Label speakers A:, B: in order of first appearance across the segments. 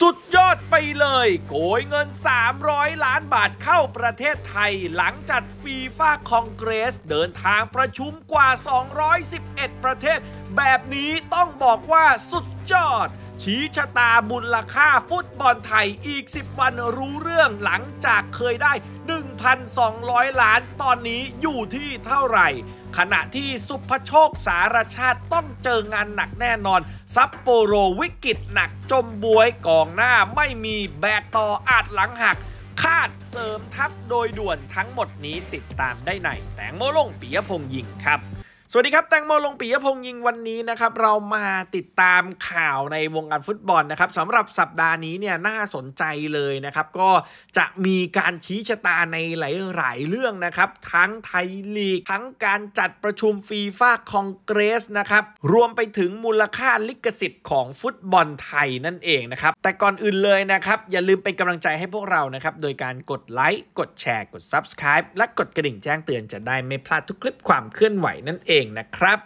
A: สุดยอดไปเลย โกยเงิน 300 ล้านบาทเข้าประเทศไทยหลังจัดฟีฟ่าคอนเกรสเดินทางประชุมกว่า 211 ประเทศ แบบนี้ต้องบอกว่าสุดยอดชี้ชะตามูลค่าฟุตบอลไทยอีก 10 วันรู้เรื่องหลังจากเคยได้ 1,200 ล้านตอนนี้อยู่ที่เท่าไหร่ ขณะที่สุภโชคสารชาติต้องเจองานหนักแน่นอน ซัปโปโรวิกฤตหนักจมบวยกองหน้าไม่มีแบกต่ออาจหลังหัก คาดเสริมทัพโดยด่วนทั้งหมดนี้ติดตามได้ในแตงโมลงปียพงยิงครับสวัสดีครับ แตงโมลงปียพงยิงวันนี้นะครับเรามาติดตามข่าวในวงการฟุตบอลนะครับสำหรับสัปดาห์นี้เนี่ยน่าสนใจเลยนะครับก็จะมีการชี้ชะตาในหลาย ๆ เรื่องนะครับทั้งไทยลีก ทั้งการจัดประชุมฟีฟ่าคอนเกรสนะครับรวมไปถึงมูลค่าลิขสิทธิ์ของฟุตบอลไทยนั่นเองนะครับแต่ก่อนอื่นเลยนะครับอย่าลืมเป็นกำลังใจให้พวกเรานะครับโดยการกดไลค์กดแชร์กด Subscribe และกดกระดิ่งแจ้งเตือนจะได้ไม่พลาดทุกคลิปความเคลื่อนไหวนั่นเองเองนะครับ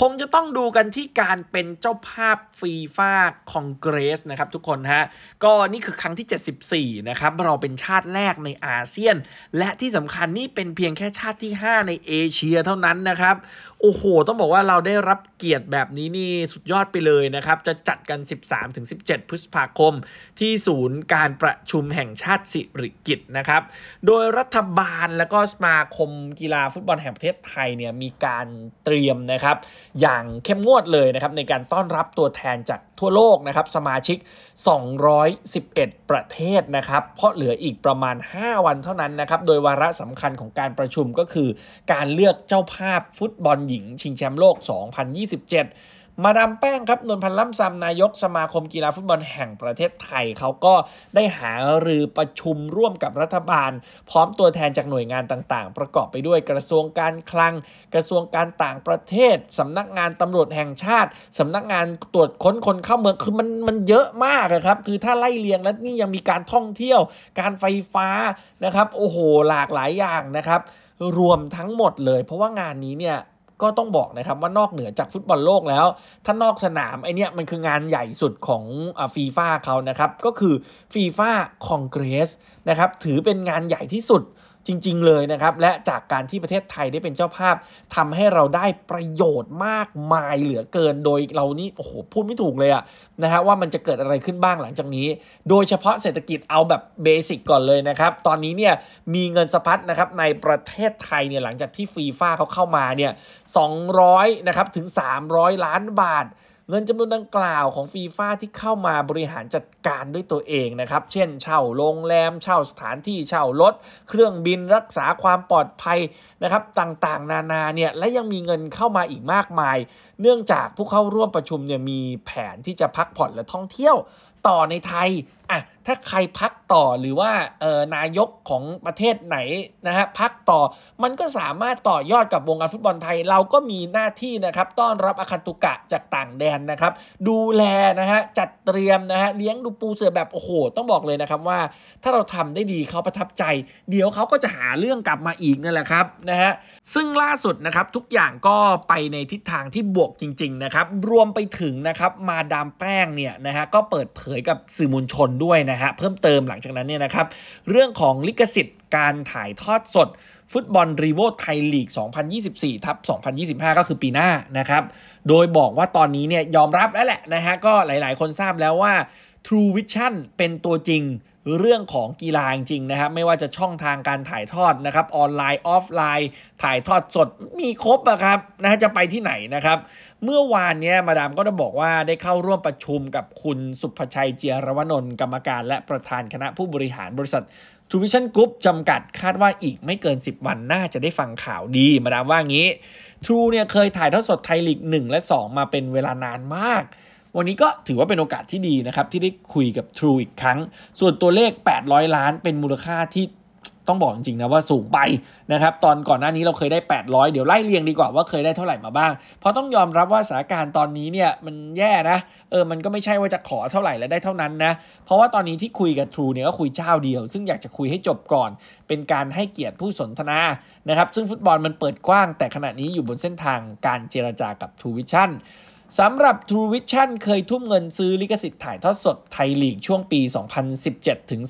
A: คงจะต้องดูกันที่การเป็นเจ้าภาพฟีฟ่าคอนเกรสนะครับทุกคนฮะก็นี่คือครั้งที่ 74 นะครับ เราเป็นชาติแรกในอาเซียน และที่สำคัญนี่เป็นเพียงแค่ชาติที่ 5 ในเอเชียเท่านั้นนะครับ โอ้โหต้องบอกว่าเราได้รับเกียรติแบบนี้นี่สุดยอดไปเลยนะครับ จะจัดกัน 13-17 พฤษภาคมที่ศูนย์การประชุมแห่งชาติสิริกิตนะครับโดยรัฐบาลและก็สมาคมกีฬาฟุตบอลแห่งประเทศไทยเนี่ยมีการเตรียมนะครับอย่างเข้มงวดเลยนะครับในการต้อนรับตัวแทนจากทั่วโลกนะครับสมาชิก 211 ประเทศนะครับเพราะเหลืออีกประมาณ 5 วันเท่านั้นนะครับ โดยวาระสำคัญของการประชุมก็คือการเลือกเจ้าภาพฟุตบอลหญิงชิงแชมป์โลก 2027มาดามแป้งครับนวลพันธ์ล่ำซำนายกสมาคมกีฬาฟุตบอลแห่งประเทศไทย เขาก็ได้หารือประชุมร่วมกับรัฐบาล พร้อมตัวแทนจากหน่วยงานต่างๆ ประกอบไปด้วยกระทรวงการคลัง กระทรวงการต่างประเทศสำนักงานตำรวจแห่งชาติสำนักงานตรวจค้นคนเข้าเมืองคือมันมันเยอะมากครับคือถ้าไล่เลียงแล้วนี่ยังมีการท่องเที่ยวการไฟฟ้านะครับ โอ้โห หลากหลายอย่างนะครับ รวมทั้งหมดเลย เพราะว่างานนี้เนี่ยก็ต้องบอกนะครับว่านอกเหนือจากฟุตบอลโลกแล้ว ถ้านอกสนามไอเนี้ยมันคืองานใหญ่สุดของฟีฟ่าเขานะครับ ก็คือฟีฟ่าคอนเกรสนะครับถือเป็นงานใหญ่ที่สุดจริงๆเลยนะครับและจากการที่ประเทศไทยได้เป็นเจ้าภาพ ทำให้เราได้ประโยชน์มากมายเหลือเกินโดยเรานี่โอ้โหพูดไม่ถูกเลยอะนะฮะว่ามันจะเกิดอะไรขึ้นบ้างหลังจากนี้ โดยเฉพาะเศรษฐกิจเอาแบบเบสิกก่อนเลยนะครับ ตอนนี้เนี่ยมีเงินสะพัดนะครับในประเทศไทยเนี่ยหลังจากที่ฟีฟ่าเขาเข้ามาเนี่ยสองนะครับถึง 300 ล้านบาทเงินจำนวนดังกล่าวของฟีฟ่าที่เข้ามาบริหารจัดการด้วยตัวเองนะครับ เช่นเช่าโรงแรมเช่าสถานที่เช่ารถเครื่องบินรักษาความปลอดภัยนะครับ ต่างๆ นานาเนี่ยและยังมีเงินเข้ามาอีกมากมาย เนื่องจากผู้เข้าร่วมประชุมเนี่ยมีแผนที่จะพักผ่อนและท่องเที่ยวต่อในไทยอ่ะถ้าใครพักต่อหรือว่าเออนายกของประเทศไหนนะฮะพักต่อมันก็สามารถต่อยอดกับวงการฟุตบอลไทยเราก็มีหน้าที่นะครับต้อนรับอาคันตุกะจากต่างแดนนะครับ ดูแลนะฮะจัดเตรียมนะฮะเลี้ยงดูปูเสือแบบ โอ้โห ต้องบอกเลยนะครับว่า ถ้าเราทำได้ดีเขาประทับใจ เดี๋ยวเขาก็จะหาเรื่องกลับมาอีกนั่นแหละครับนะฮะซึ่งล่าสุดนะครับทุกอย่างก็ไปในทิศทางที่บวกจริง ๆนะครับ รวมไปถึงนะครับมาดามแป้งเนี่ยนะฮะก็เปิดเผยกับสื่อมวลชนด้วยนะฮะเพิ่มเติมหลังจากนั้นเนี่ยนะครับเรื่องของลิขสิทธิ์การถ่ายทอดสดฟุตบอลรีโวไทยลีก 2024 ทับ 2025 ก็คือปีหน้านะครับโดยบอกว่าตอนนี้เนี่ยยอมรับแล้วแหละนะฮะก็หลาย ๆคนทราบแล้วว่า True Vision เป็นตัวจริง เรื่องของกีฬาจริงนะครับไม่ว่าจะช่องทางการถ่ายทอดนะครับออนไลน์ออฟไลน์ ถ่ายทอดสดมีครบอะครับนะจะไปที่ไหนนะครับเมื่อวานเนี้ยมาดามก็ได้บอกว่าได้เข้าร่วมประชุมกับคุณสุภชัยเจียรวนนท์กรรมการและประธานคณะผู้บริหารบริษัททูวิชั่นกรุ๊ปจำกัดคาดว่าอีกไม่เกิน 10 วันน่าจะได้ฟังข่าวดี มาดามว่างี้ทรูเนี่ยเคยถ่ายทอดสดไทยลีก1 และ 2 มาเป็นเวลานานมาก วันนี้ก็ถือว่าเป็นโอกาสที่ดีนะครับ ที่ได้คุยกับ True อีกครั้ง ส่วนตัวเลข 800 ล้าน เป็นมูลค่าที่ต้องบอกจริงๆนะว่าสูงไปนะครับตอนก่อนหน้านี้เราเคยได้ 800 เดี๋ยวไล่เรียงดีกว่าว่าเคยได้เท่าไหร่มาบ้าง เพราะต้องยอมรับว่าสถานการณ์ตอนนี้เนี่ยมันแย่นะเออมันก็ไม่ใช่ว่าจะขอเท่าไหร่แล้วได้เท่านั้นนะเพราะว่าตอนนี้ที่คุยกับ True เนี่ยก็คุยเจ้าเดียว ซึ่งอยากจะคุยให้จบก่อนเป็นการให้เกียรติผู้สนทนานะครับซึ่งฟุตบอลมันเปิดกว้างแต่ขณะนี้อยู่บนเส้นทางการเจรจากับ True Vision สำหรับ True Vision เคยทุ่มเงินซื้อลิขสิทธิ์ถ่ายทอดสดไทยลีกช่วงปี 2017 ถึง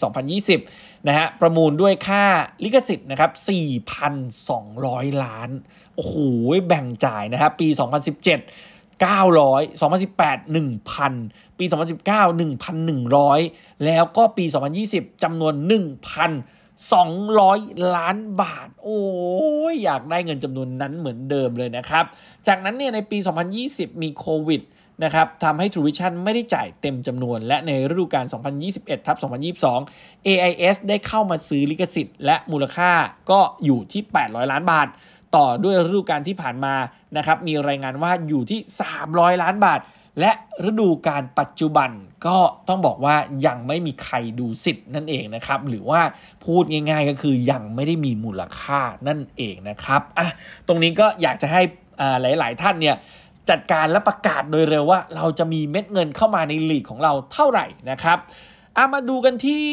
A: 2020 นะฮะ ประมูลด้วยค่าลิขสิทธิ์นะครับ 4,200 ล้าน โอ้โห แบ่งจ่ายนะครับ ปี 2017 900 2018 1,000 ปี 2019 1,100 แล้วก็ปี 2020 จำนวน 1,000 200 ล้านบาท โอ้ยอยากได้เงินจำนวนนั้นเหมือนเดิมเลยนะครับ จากนั้นเนี่ยในปี 2020 มีโควิดนะครับทำให้ t r u ว Vision ไม่ได้จ่ายเต็มจำนวน และในฤดูกาล2021 ทับ2022 AIS ได้เข้ามาซื้อลิขสิทธิ์และมูลค่าก็อยู่ที่ 800 ล้านบาท ต่อด้วยฤดูกาลที่ผ่านมานะครับมีรายงานว่าอยู่ที่ 300 ล้านบาทและฤดูการปัจจุบันก็ต้องบอกว่ายังไม่มีใครดูสิทธิ์นั่นเองนะครับ หรือว่าพูดง่าย ๆ ก็คือยังไม่ได้มีมูลค่านั่นเองนะครับอ่ะตรงนี้ก็อยากจะให้หลายๆ ท่านเนี่ยจัดการและประกาศโดยเร็วว่าเราจะมีเม็ดเงินเข้ามาในลีกของเราเท่าไหร่นะครับอามาดูกันที่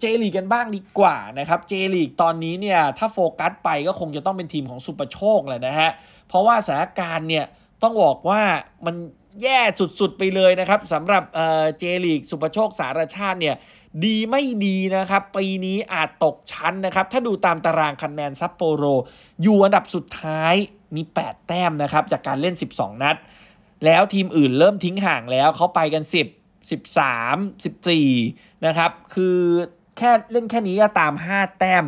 A: เจลีกกันบ้างดีกว่านะครับ เจลีกตอนนี้เนี่ยถ้าโฟกัสไปก็คงจะต้องเป็นทีมของสุปโชคแหละนะฮะเพราะว่าสถานการณ์เนี่ยต้องบอกว่ามันแย่สุดๆ ไปเลยนะครับสำหรับเจลีก สุปโชคสารชาติเนี่ย ดีไม่ดีนะครับ ปีนี้อาจตกชั้นนะครับ ถ้าดูตามตารางคะแนนซัปโปโรอยู่อันดับสุดท้ายมี 8 แต้มนะครับ จากการเล่น 12 นัด แล้วทีมอื่นเริ่มทิ้งห่างแล้วเขาไปกัน 10 13 14 นะครับ คือแค่เล่นแค่นี้ก็ตาม 5 แต้ม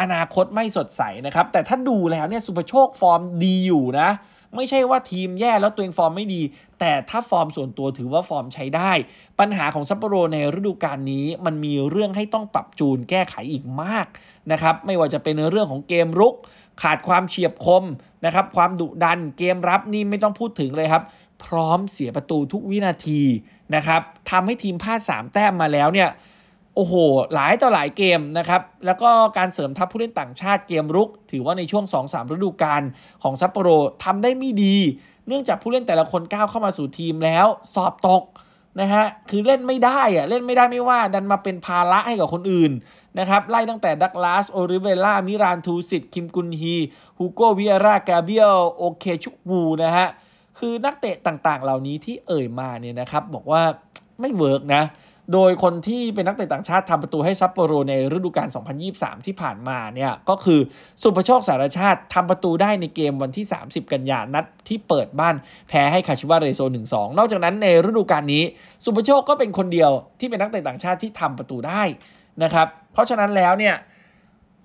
A: อนาคตไม่สดใสนะครับแต่ถ้าดูแล้วเนี่ยสุปโชคฟอร์มดีอยู่นะไม่ใช่ว่าทีมแย่แล้วตัวเองฟอร์มไม่ดี แต่ถ้าฟอร์มส่วนตัวถือว่าฟอร์มใช้ได้ ปัญหาของซัปโปโรในฤดูกาลนี้ มันมีเรื่องให้ต้องปรับจูนแก้ไขอีกมากนะครับไม่ว่าจะเป็นเรื่องของเกมรุกขาดความเฉียบคมนะครับความดุดันเกมรับนี่ไม่ต้องพูดถึงเลยครับ พร้อมเสียประตูทุกวินาทีนะครับทำให้ทีมพลาด3แต้มมาแล้วเนี่ยโอ้โห หลายต่อหลายเกมนะครับ แล้วก็การเสริมทัพผู้เล่นต่างชาติเกมรุก ถือว่าในช่วง 2-3ฤดูกาลของซัปโปโรทำได้ไม่ดี เนื่องจากผู้เล่นแต่ละคนก้าวเข้ามาสู่ทีมแล้วสอบตกนะฮะ คือเล่นไม่ได้อะเล่นไม่ได้ไม่ว่า ดันมาเป็นภาระให้กับคนอื่นนะครับ ไล่ตั้งแต่ดักลาสโอริเวล่ามิรานทูสิตคิมกุนฮีฮูโกวิอาร่ากาเบียลโอเคชุกบูนะฮะ คือนักเตะต่างๆเหล่านี้ที่เอ่ยมาเนี่ยนะครับบอกว่าไม่เวิร์กนะโดยคนที่เป็นนักเตะต่างชาติทำประตูให้ซัปโปโรในฤดูกาล 2023 ที่ผ่านมาเนี่ยก็คือสุภโชคสารชาติทำประตูได้ในเกมวันที่ 30 กันยานัดที่เปิดบ้านแพ้ให้คาชิวาเรโซ 1-2 นอกจากนั้นในฤดูกาลนี้ สุภโชคก็เป็นคนเดียวที่เป็นนักเตะต่างชาติที่ทำประตูได้นะครับเพราะฉะนั้นแล้วเนี่ย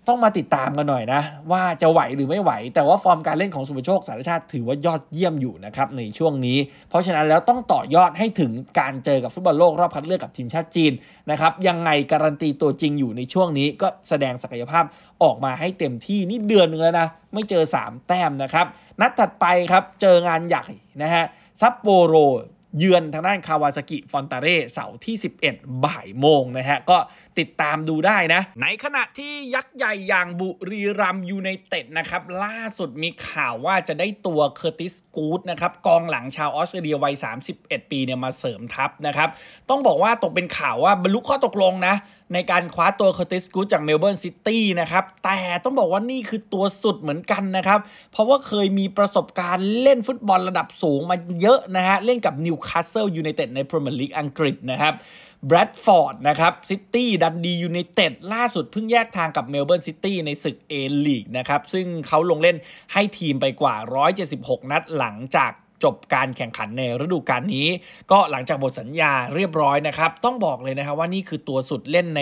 A: ต้องมาติดตามกันหน่อยนะว่าจะไหวหรือไม่ไหว แต่ว่าฟอร์มการเล่นของสุภโชคสารชาติถือว่ายอดเยี่ยมอยู่นะครับในช่วงนี้ เพราะฉะนั้นแล้วต้องต่อยอดให้ถึงการเจอกับฟุตบอลโลกรอบคัดเลือกกับทีมชาติจีนนะครับยังไงการันตีตัวจริงอยู่ในช่วงนี้ก็แสดงศักยภาพออกมาให้เต็มที่นี่เดือนหนึ่งแล้วนะไม่เจอ 3 แต้มนะครับนัดถัดไปครับเจองานใหญ่นะฮะซัปโปโรเยือนทางด้านคาวาซากิฟอนตาเร่เสาร์ที่ 11 บ่ายโมงนะฮะ ก็ติดตามดูได้นะ ในขณะที่ยักษ์ใหญ่อย่างบุรีรัมยูไนเต็ดนะครับ ล่าสุดมีข่าวว่าจะได้ตัวเคอร์ติสกูดนะครับกองหลังชาวออสเตรเลียวัย 31 ปีเนี่ยมาเสริมทัพนะครับ ต้องบอกว่าตกเป็นข่าวว่าบรรลุข้อตกลงนะในการคว้าตัวคอติสกูจากเมลเบิร์นซิตี้นะครับ แต่ต้องบอกว่านี่คือตัวสุดเหมือนกันนะครับ เพราะว่าเคยมีประสบการณ์เล่นฟุตบอลระดับสูงมาเยอะนะฮะ เล่นกับนิวคาสเซิลยูไนเต็ดในพรีเมียร์ลีกอังกฤษนะครับแบรดฟอร์ดนะครับซิตี้ดันดียูไนเต็ดล่าสุดเพิ่งแยกทางกับเมลเบิร์นซิตี้ในศึกเอลีกนะครับ ซึ่งเขาลงเล่นให้ทีมไปกว่า 176 นัดหลังจากจบการแข่งขันในฤดูกาลนี้ ก็หลังจากหมดสัญญาเรียบร้อยนะครับต้องบอกเลยนะครับว่านี่คือตัวสุดเล่นใน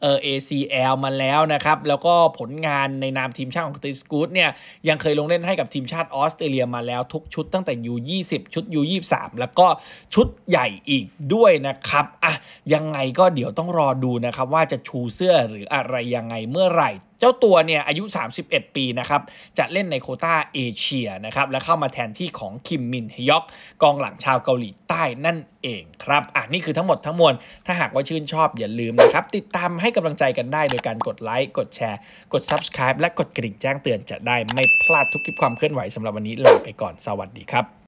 A: เออ ACL มาแล้วนะครับแล้วก็ผลงานในนามทีมชาติของติสกูตเนี่ยยังเคยลงเล่นให้กับทีมชาติออสเตรเลีย มาแล้วทุกชุดตั้งแต่ U20 ชุด U23 แล้วก็ชุดใหญ่อีกด้วยนะครับอ่ะยังไงก็เดี๋ยวต้องรอดูนะครับว่าจะชูเสื้อหรืออะไรยังไงเมื่อไหร่เจ้าตัวเนี่ย อายุ 31 ปี นะครับ จะเล่นในโคต้าเอเชียนะครับ และเข้ามาแทนที่ของคิมมินฮยอกกองหลังชาวเกาหลีใต้นั่นเองครับ อ่ะ นี่คือทั้งหมดทั้งมวล ถ้าหากว่าชื่นชอบอย่าลืมนะครับ ติดตามให้กำลังใจกันได้โดยการกดไลค์ กดแชร์ กด Subscribe และกดกระดิ่งแจ้งเตือนจะได้ไม่พลาดทุกคลิปความเคลื่อนไหวสำหรับวันนี้ลาไปก่อนสวัสดีครับ